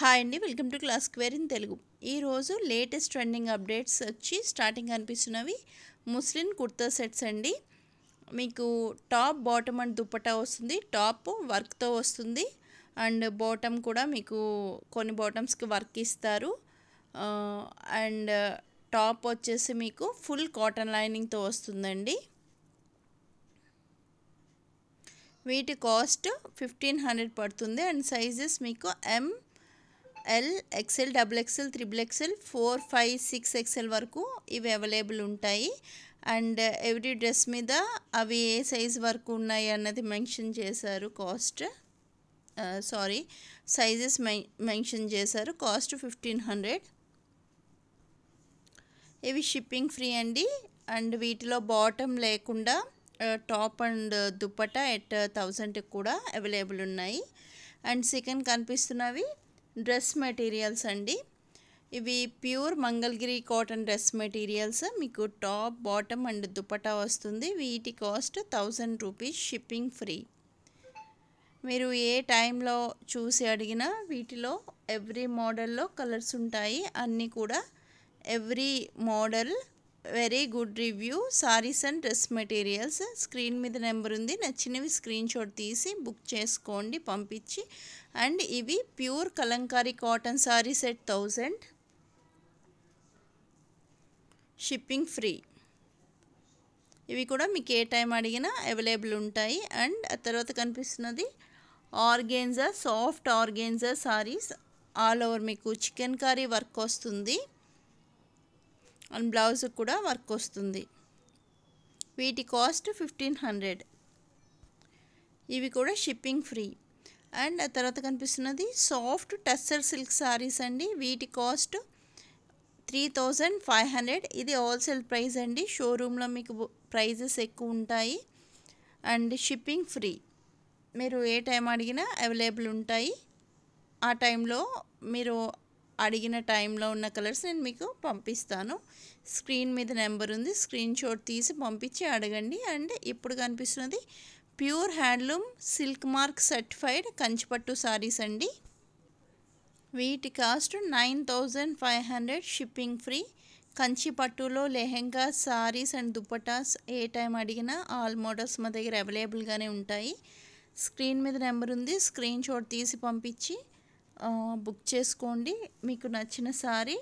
hi అండి welcome to class square in Telugu ఈరోజు latest trending updates వచ్చి స్టార్టింగ్ అనిపిస్తున్నవి ముస్లిన్ కుర్తా సెట్స్ అండి మీకు టాప్ బాటమ్ అండ్ దుప్పటా వస్తుంది టాప్ వర్క్తో వస్తుంది అండ్ బాటమ్ కూడా మీకు కొన్ని బాటమ్స్కి వర్క్ ఇస్తారు అండ్ టాప్ వచ్చేసి మీకు ఫుల్ కాటన్ లైనింగ్తో వస్తుందండి వీటి కాస్ట్ ఫిఫ్టీన్ హండ్రెడ్ పడుతుంది అండ్ సైజెస్ మీకు M L XL double XL triple XL four five six XL వరకు ఇవి అవైలబుల్ ఉంటాయి అండ్ ఎవ్రీ డ్రెస్ మీద అవి ఏ సైజ్ వరకు ఉన్నాయి అన్నది మెన్షన్ చేశారు కాస్ట్ సారీ సైజెస్ మెన్షన్ చేశారు కాస్ట్ ఫిఫ్టీన్ హండ్రెడ్ ఇవి షిప్పింగ్ ఫ్రీ అండి అండ్ వీటిలో బాటమ్ లేకుండా టాప్ అండ్ దుప్పట ఎట్ థౌజండ్కి కూడా అవైలబుల్ ఉన్నాయి అండ్ సెకండ్ కనిపిస్తున్నవి డ్రెస్ మెటీరియల్స్ అండి ఇవి pure Mangalagiri cotton dress materials మీకు టాప్ బాటమ్ అండ్ దుపటా వస్తుంది వీటి cost thousand rupees shipping free మీరు ఏ టైంలో చూసి అడిగినా వీటిలో ఎవ్రీ మోడల్లో కలర్స్ ఉంటాయి అన్నీ కూడా every model very good review saris and dress materials screen మీద నెంబర్ ఉంది నచ్చినవి స్క్రీన్ షాట్ తీసి బుక్ చేసుకోండి పంపించి అండ్ ఇవి pure Kalamkari cotton sari set thousand shipping free ఇవి కూడా మీకు ఏ టైం అడిగినా అవైలబుల్ ఉంటాయి అండ్ ఆ తర్వాత కనిపిస్తున్నది organza soft organza saris all over మీకు చికెన్ కర్రీ వర్క్ వస్తుంది అండ్ బ్లౌజ్ కూడా వర్క్ వస్తుంది వీటి కాస్ట్ ఫిఫ్టీన్ హండ్రెడ్ ఇవి కూడా షిప్పింగ్ ఫ్రీ అండ్ ఆ తర్వాత కనిపిస్తున్నది సాఫ్ట్ టస్సర్ సిల్క్ సారీస్ అండి వీటి cost three thousand five hundred ఇది హోల్సేల్ ప్రైస్ అండి షోరూంలో మీకు ప్రైజెస్ ఎక్కువ ఉంటాయి అండ్ షిప్పింగ్ ఫ్రీ మీరు ఏ టైం అడిగినా అవైలబుల్ ఉంటాయి ఆ టైంలో మీరు అడిగిన టైంలో ఉన్న కలర్స్ నేను మీకు పంపిస్తాను స్క్రీన్ మీద నెంబర్ ఉంది స్క్రీన్ షాట్ తీసి పంపించి అడగండి అండ్ ఇప్పుడు కనిపిస్తున్నది pure handloom silk mark certified కంచిపట్టు శారీస్ అండి వీటి cost nine thousand five hundred shipping free కంచిపట్టులో లెహెంగా సారీస్ అండ్ దుప్పటాస్ ఏ టైం అడిగినా ఆల్ మోడల్స్ మా దగ్గర అవైలబుల్గానే ఉంటాయి స్క్రీన్ మీద నెంబర్ ఉంది స్క్రీన్ షాట్ తీసి పంపించి బుక్ చేసుకోండి మీకు నచ్చిన సారీ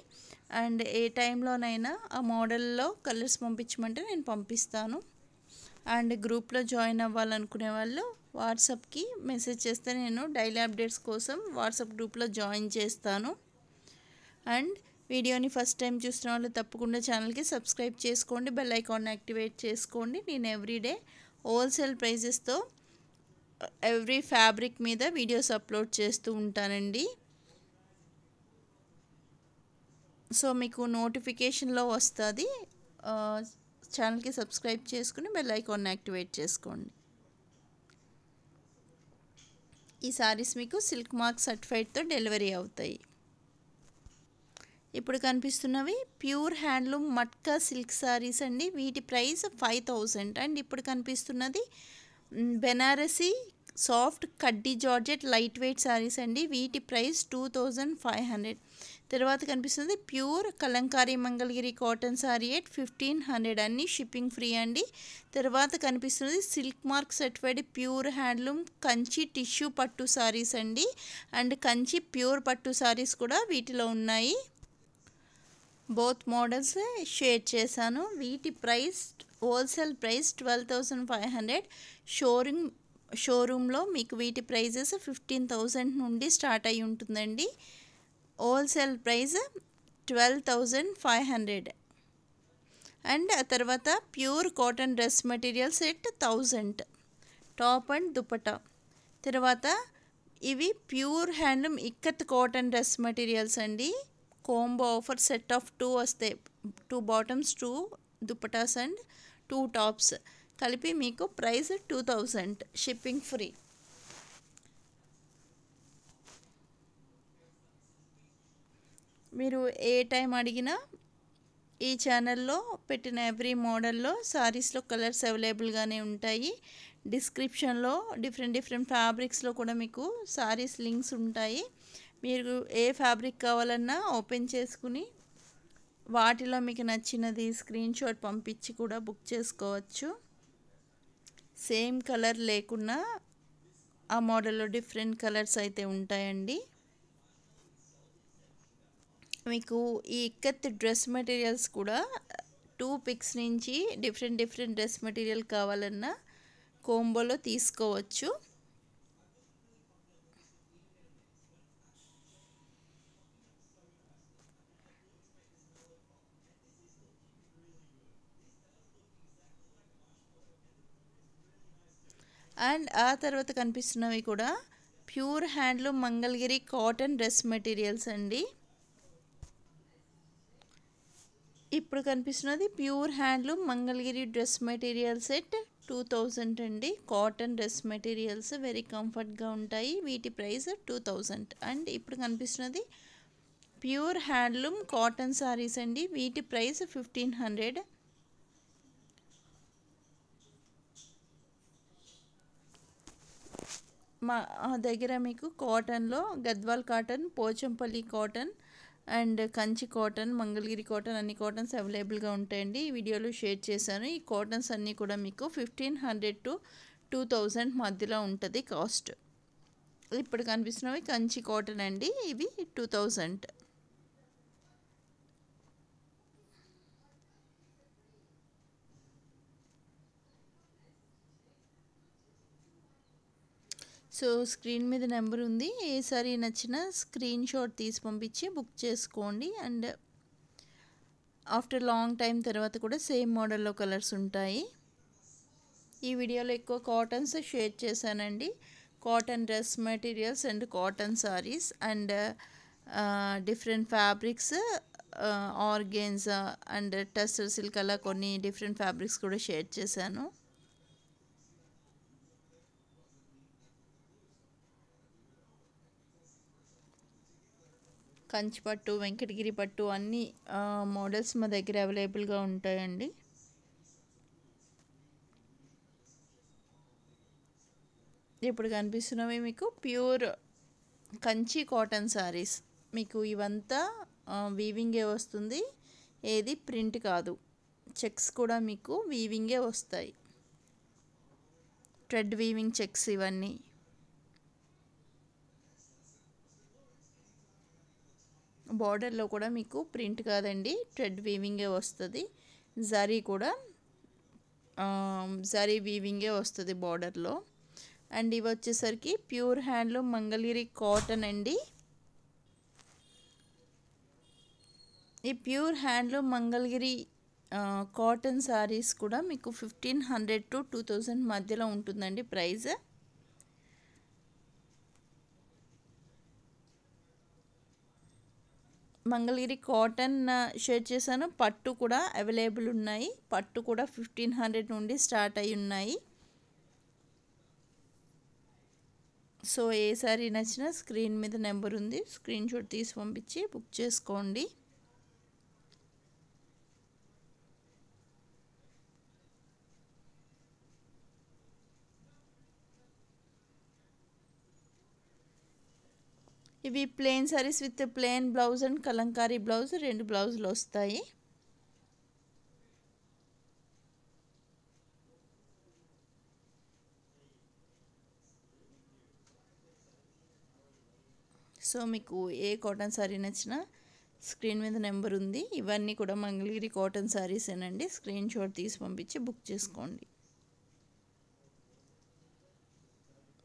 అండ్ ఏ టైంలోనైనా ఆ మోడల్లో కలర్స్ పంపించమంటే నేను పంపిస్తాను అండ్ గ్రూప్లో జాయిన్ అవ్వాలనుకునే వాళ్ళు వాట్సాప్కి మెసేజ్ చేస్తే నేను డైలీ అప్డేట్స్ కోసం వాట్సాప్ గ్రూప్లో జాయిన్ చేస్తాను అండ్ వీడియోని ఫస్ట్ టైం చూసిన వాళ్ళు తప్పకుండా ఛానల్కి సబ్స్క్రైబ్ చేసుకోండి బెల్ ఐకాన్ యాక్టివేట్ చేసుకోండి నేను ఎవ్రీడే హోల్సేల్ ప్రైజెస్తో ఎవ్రీ ఫ్యాబ్రిక్ మీద వీడియోస్ అప్లోడ్ చేస్తూ ఉంటానండి సో మీకు నోటిఫికేషన్లో వస్తుంది ఛానల్కి సబ్స్క్రైబ్ చేసుకుని బెల్ ఐకాన్ యాక్టివేట్ చేసుకోండి ఈ సారీస్ మీకు సిల్క్ మార్క్ సర్టిఫైడ్తో డెలివరీ అవుతాయి ఇప్పుడు కనిపిస్తున్నవి pure handloom matka silk saris అండి వీటి ప్రైస్ ఫైవ్ అండ్ ఇప్పుడు కనిపిస్తున్నది బెనారసీ సాఫ్ట్ కడ్డీ జార్జెట్ లైట్ వెయిట్ శారీస్ అండి వీటి price two thousand five hundred తర్వాత కనిపిస్తుంది pure Kalamkari Mangalagiri cotton sari eight fifteen hundred అన్ని షిప్పింగ్ ఫ్రీ అండి తర్వాత కనిపిస్తుంది silk mark certified pure handloom Kanchi tissue పట్టు శారీస్ అండి అండ్ కంచి ప్యూర్ పట్టు శారీస్ కూడా వీటిలో ఉన్నాయి బోత్ మోడల్స్ షేర్ చేశాను వీటి price wholesale price twelve thousand five hundred showroom షోరూంలో మీకు వీటి ప్రైజెస్ ఫిఫ్టీన్ థౌజండ్ నుండి స్టార్ట్ అయి ఉంటుందండి wholesale price twelve thousand five hundred and ఆ తర్వాత pure cotton dress material set thousand top and dupatta తర్వాత ఇవి pure handloom ikat cotton dress materials అండి combo offer set of two వస్తాయి two bottoms two dupattas and two tops కలిపి మీకు price two thousand shipping free మీరు ఏ time అడిగినా ఈ ఛానల్లో పెట్టిన ఎవ్రీ మోడల్లో సారీస్లో కలర్స్ అవైలబుల్గానే ఉంటాయి డిస్క్రిప్షన్లో డిఫరెంట్ డిఫరెంట్ ఫ్యాబ్రిక్స్లో కూడా మీకు సారీస్ లింక్స్ ఉంటాయి మీరు ఏ ఫ్యాబ్రిక్ కావాలన్నా ఓపెన్ చేసుకుని వాటిలో మీకు నచ్చినది స్క్రీన్ షాట్ పంపించి కూడా బుక్ చేసుకోవచ్చు సేమ్ కలర్ లేకున్నా ఆ మోడల్లో డిఫరెంట్ కలర్స్ అయితే ఉంటాయండి మీకు ఈ ఇక్కత్ డ్రెస్ మెటీరియల్స్ కూడా టూ పిక్స్ నుంచి డిఫరెంట్ డిఫరెంట్ డ్రెస్ మెటీరియల్ కావాలన్నా కోంబోలో తీసుకోవచ్చు అండ్ ఆ తర్వాత కనిపిస్తున్నవి కూడా pure handloom Mangalagiri cotton dress materials అండి ఇప్పుడు కనిపిస్తున్నది pure handloom Mangalagiri dress material set two thousand అండి కాటన్ డ్రెస్ మెటీరియల్స్ వెరీ కంఫర్ట్గా ఉంటాయి వీటి ప్రైస్ టూ థౌజండ్ అండ్ ఇప్పుడు కనిపిస్తున్నది ప్యూర్ హ్యాండ్లూమ్ కాటన్ సారీస్ అండి వీటి ప్రైస్ ఫిఫ్టీన్ హండ్రెడ్ మా దగ్గర మీకు కాటన్లో Gadwal cotton Pochampally cotton and Kanchi cotton Mangalagiri cotton అన్ని కాటన్స్ అవైలబుల్గా ఉంటాయండి ఈ వీడియోలో షేర్ చేశాను ఈ కాటన్స్ అన్నీ కూడా మీకు fifteen hundred to two thousand మధ్యలో ఉంటుంది కాస్ట్ ఇప్పుడు కనిపిస్తున్నవి కంచి కాటన్ అండి ఇవి టూ థౌజండ్ సో స్క్రీన్ మీద నెంబర్ ఉంది ఏసారి నచ్చిన స్క్రీన్ షాట్ తీసి పంపించి బుక్ చేసుకోండి అండ్ ఆఫ్టర్ లాంగ్ టైం తర్వాత కూడా సేమ్ మోడల్లో కలర్స్ ఉంటాయి ఈ వీడియోలో ఎక్కువ కాటన్స్ షేర్ చేశానండి cotton dress materials and cotton saris and different fabrics organzas and tussar silk అలా కొన్ని డిఫరెంట్ ఫ్యాబ్రిక్స్ కూడా షేర్ చేశాను కంచిపట్టు వెంకటగిరి పట్టు అన్ని మోడల్స్ మా దగ్గర అవైలబుల్గా ఉంటాయండి ఇప్పుడు కనిపిస్తున్నవి మీకు ప్యూర్ కంచి కాటన్ శారీస్ మీకు ఇవంతా వీవింగే వస్తుంది ఏది ప్రింట్ కాదు చెక్స్ కూడా మీకు వీవింగే వస్తాయి ట్రెడ్ వీవింగ్ చెక్స్ ఇవన్నీ బార్డర్లో కూడా మీకు ప్రింట్ కాదండి ట్రెడ్ వీవింగే వస్తుంది జరీ కూడా జరీ వీవింగే వస్తుంది బార్డర్లో అండ్ ఇవి వచ్చేసరికి ప్యూర్ హ్యాండ్లూమ్ మంగళగిరి కాటన్ అండి ఈ pure handloom Mangalagiri cotton saris కూడా మీకు fifteen hundred to two thousand మధ్యలో ఉంటుందండి ప్రైస్ మంగళగిరి కాటన్ షేర్ చేశాను పట్టు కూడా అవైలబుల్ ఉన్నాయి పట్టు కూడా ఫిఫ్టీన్ హండ్రెడ్ నుండి స్టార్ట్ అయి ఉన్నాయి సో ఏ సారీ నచ్చినా స్క్రీన్ మీద నెంబర్ ఉంది స్క్రీన్ షాట్ తీసి పంపించి బుక్ చేసుకోండి ఇవి plain saris with plain blouse and Kalamkari blouse రెండు బ్లౌజులు వస్తాయి సో మీకు ఏ కాటన్ శారీ నచ్చినా స్క్రీన్ మీద నెంబర్ ఉంది ఇవన్నీ కూడా మంగళగిరి కాటన్ ఏనండి స్క్రీన్ షాట్ తీసి పంపించి బుక్ చేసుకోండి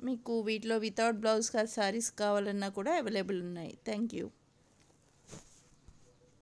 మీకు వీటిలో వితౌట్ బ్లౌజ్ శారీస్ కావాలన్నా కూడా అవైలబుల్ ఉన్నాయి థ్యాంక్ యూ